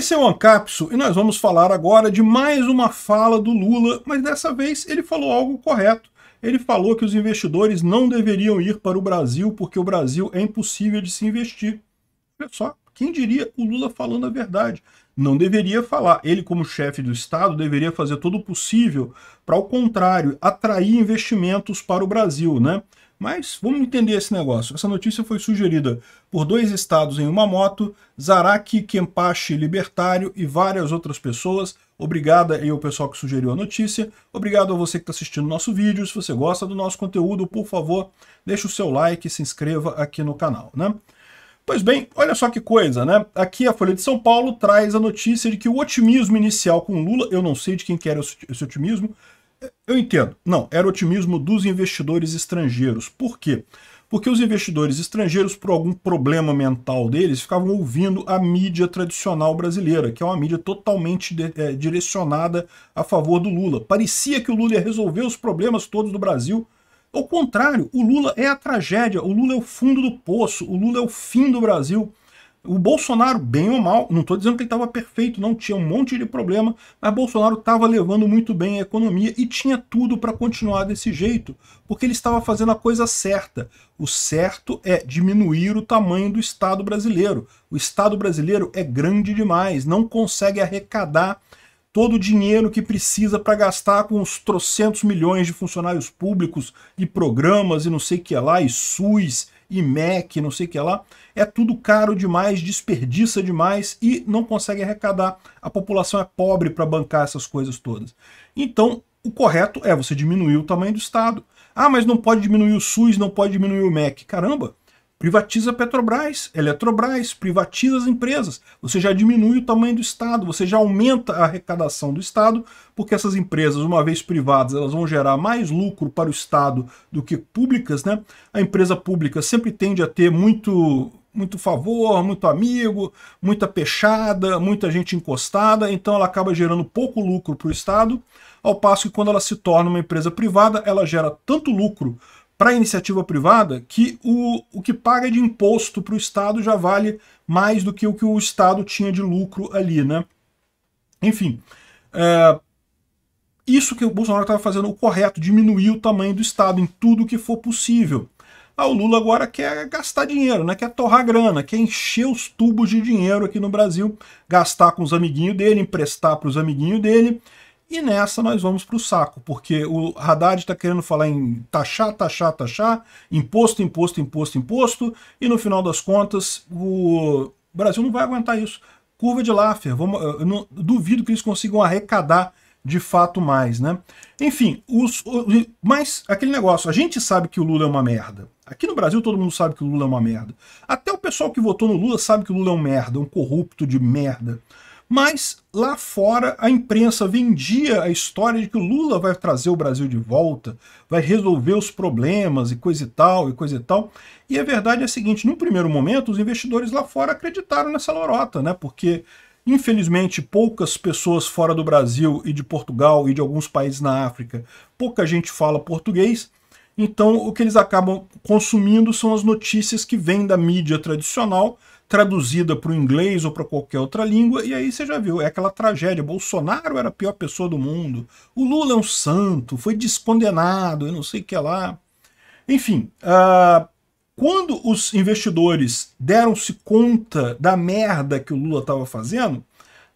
Esse é o Ancapso e nós vamos falar agora de mais uma fala do Lula, mas dessa vez ele falou algo correto. Ele falou que os investidores não deveriam ir para o Brasil porque o Brasil é impossível de se investir. Pessoal, quem diria o Lula falando a verdade? Não deveria falar. Ele, como chefe do Estado, deveria fazer todo o possível para, ao contrário, atrair investimentos para o Brasil, né? Mas vamos entender esse negócio. Essa notícia foi sugerida por dois estados em uma moto, Zaraki Kempashi Libertário e várias outras pessoas. Obrigada aí ao pessoal que sugeriu a notícia. Obrigado a você que está assistindo nosso vídeo. Se você gosta do nosso conteúdo, por favor, deixe o seu like e se inscreva aqui no canal, né? Pois bem, olha só que coisa, né? Aqui a Folha de São Paulo traz a notícia de que o otimismo inicial com Lula, eu não sei de quem que era esse otimismo, eu entendo. Não, era otimismo dos investidores estrangeiros. Por quê? Porque os investidores estrangeiros, por algum problema mental deles, ficavam ouvindo a mídia tradicional brasileira, que é uma mídia totalmente de, é, direcionada a favor do Lula. Parecia que o Lula ia resolver os problemas todos do Brasil. Ao contrário, o Lula é a tragédia, o Lula é o fundo do poço, o Lula é o fim do Brasil. O Bolsonaro, bem ou mal, não estou dizendo que ele estava perfeito, não tinha um monte de problema, mas Bolsonaro estava levando muito bem a economia e tinha tudo para continuar desse jeito, porque ele estava fazendo a coisa certa. O certo é diminuir o tamanho do Estado brasileiro. O Estado brasileiro é grande demais, não consegue arrecadar todo o dinheiro que precisa para gastar com os trocentos milhões de funcionários públicos e programas e não sei o que lá, e SUS e Mac não sei o que lá, é tudo caro demais, desperdiça demais e não consegue arrecadar. A população é pobre para bancar essas coisas todas. Então, o correto é você diminuir o tamanho do Estado. Ah, mas não pode diminuir o SUS, não pode diminuir o MEC. Caramba, Privatiza a Petrobras, Eletrobras, privatiza as empresas. Você já diminui o tamanho do Estado, você já aumenta a arrecadação do Estado, porque essas empresas, uma vez privadas, elas vão gerar mais lucro para o Estado do que públicas, né? A empresa pública sempre tende a ter muito muito favor, muito amigo, muita peixada, muita gente encostada, então ela acaba gerando pouco lucro para o Estado, ao passo que quando ela se torna uma empresa privada, ela gera tanto lucro para a iniciativa privada que o, o que paga de imposto para o Estado já vale mais do que o que o Estado tinha de lucro ali, né? Enfim, é, isso que o Bolsonaro estava fazendo o correto, diminuir o tamanho do Estado em tudo que for possível. Ah, o Lula agora quer gastar dinheiro, né? quer torrar grana, quer encher os tubos de dinheiro aqui no Brasil, gastar com os amiguinhos dele, emprestar para os amiguinhos dele, e nessa nós vamos para o saco, porque o Haddad está querendo falar em taxar, taxar, taxar, imposto, imposto, imposto, imposto, e no final das contas o Brasil não vai aguentar isso. Curva de Laffer, vamos, não, duvido que eles consigam arrecadar de fato mais, né? Enfim, os, os, mas aquele negócio, a gente sabe que o Lula é uma merda. Aqui no Brasil todo mundo sabe que o Lula é uma merda. Até o pessoal que votou no Lula sabe que o Lula é um merda, um corrupto de merda. Mas lá fora a imprensa vendia a história de que o Lula vai trazer o Brasil de volta, vai resolver os problemas e coisa e tal, e coisa e tal. E a verdade é a seguinte, num primeiro momento os investidores lá fora acreditaram nessa lorota, né? Porque Infelizmente, poucas pessoas fora do Brasil e de Portugal e de alguns países na África, pouca gente fala português, então, o que eles acabam consumindo são as notícias que vêm da mídia tradicional, traduzida para o inglês ou para qualquer outra língua, e aí você já viu, é aquela tragédia. Bolsonaro era a pior pessoa do mundo, o Lula é um santo, foi descondenado, eu não sei o que lá. Enfim, uh, quando os investidores deram-se conta da merda que o Lula estava fazendo,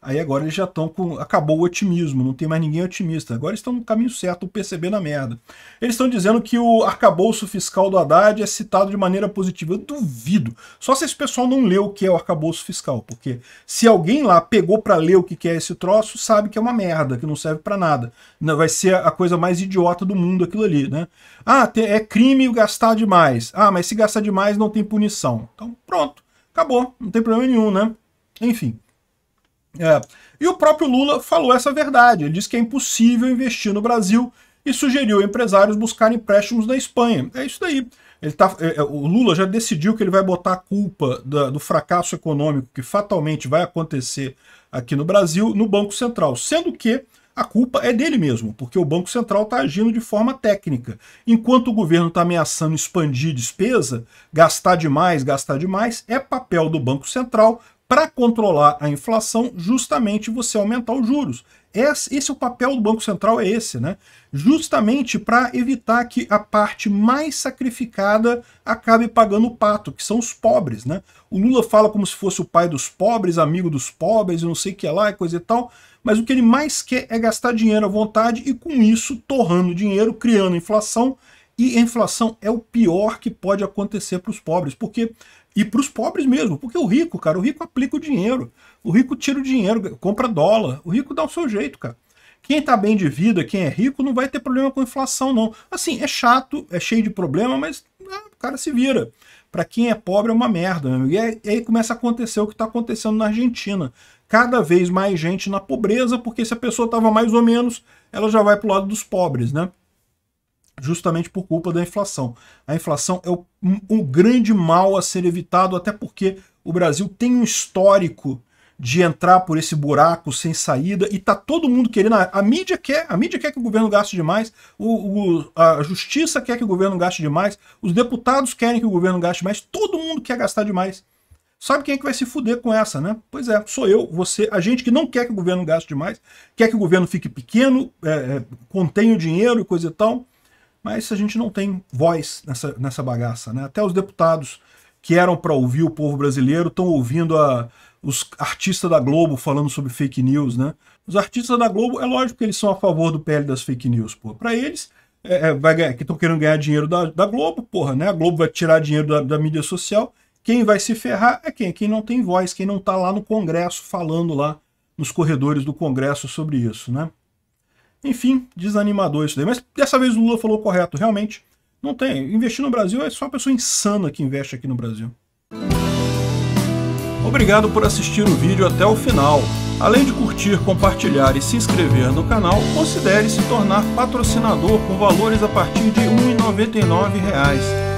Aí agora eles já estão com. Acabou o otimismo, não tem mais ninguém otimista. Agora estão no caminho certo, percebendo a merda. Eles estão dizendo que o arcabouço fiscal do Haddad é citado de maneira positiva. Eu duvido. Só se esse pessoal não leu o que é o arcabouço fiscal. Porque se alguém lá pegou para ler o que é esse troço, sabe que é uma merda, que não serve para nada. Vai ser a coisa mais idiota do mundo aquilo ali, né? Ah, é crime gastar demais. Ah, mas se gastar demais não tem punição. Então pronto, acabou. Não tem problema nenhum, né? Enfim. É. E o próprio Lula falou essa verdade. Ele disse que é impossível investir no Brasil e sugeriu empresários buscar empréstimos na Espanha. É isso daí. Ele tá, é, é, o Lula já decidiu que ele vai botar a culpa da, do fracasso econômico que fatalmente vai acontecer aqui no Brasil no Banco Central, sendo que a culpa é dele mesmo, porque o Banco Central está agindo de forma técnica. Enquanto o governo está ameaçando expandir despesa, gastar demais, gastar demais, é papel do Banco Central para controlar a inflação, justamente você aumentar os juros. Esse, esse é o papel do Banco Central, é esse, né? Justamente para evitar que a parte mais sacrificada acabe pagando o pato, que são os pobres, né? O Lula fala como se fosse o pai dos pobres, amigo dos pobres, não sei o que é lá, coisa e tal, mas o que ele mais quer é gastar dinheiro à vontade e com isso torrando dinheiro, criando inflação, e a inflação é o pior que pode acontecer para os pobres, porque e para os pobres mesmo, porque o rico, cara, o rico aplica o dinheiro, o rico tira o dinheiro, compra dólar, o rico dá o seu jeito, cara. Quem está bem de vida, quem é rico, não vai ter problema com inflação, não. Assim, é chato, é cheio de problema, mas ah, o cara se vira. Para quem é pobre é uma merda, meu amigo. E aí, e aí começa a acontecer o que está acontecendo na Argentina. Cada vez mais gente na pobreza, porque se a pessoa estava mais ou menos, ela já vai para o lado dos pobres, né? justamente por culpa da inflação. A inflação é o, um grande mal a ser evitado, até porque o Brasil tem um histórico de entrar por esse buraco sem saída e tá todo mundo querendo. A, a mídia quer, a mídia quer que o governo gaste demais, o, o, a justiça quer que o governo gaste demais, os deputados querem que o governo gaste mais, todo mundo quer gastar demais. Sabe quem é que vai se fuder com essa, né? Pois é, sou eu, você, a gente que não quer que o governo gaste demais, quer que o governo fique pequeno, é, é, contenha o dinheiro e coisa e tal. Mas a gente não tem voz nessa, nessa bagaça. Né? Até os deputados que eram para ouvir o povo brasileiro estão ouvindo a, os artistas da Globo falando sobre fake news. Né? Os artistas da Globo, é lógico que eles são a favor do PL das fake news. Para eles, é, é, que estão querendo ganhar dinheiro da, da Globo, porra, né? a Globo vai tirar dinheiro da, da mídia social. Quem vai se ferrar é quem? Quem não tem voz, quem não está lá no Congresso falando lá nos corredores do Congresso sobre isso, né? Enfim, desanimador isso daí. Mas dessa vez o Lula falou correto, realmente. Não tem. Investir no Brasil é só uma pessoa insana que investe aqui no Brasil. Obrigado por assistir o vídeo até o final. Além de curtir, compartilhar e se inscrever no canal, considere se tornar patrocinador com valores a partir de R$ 1,99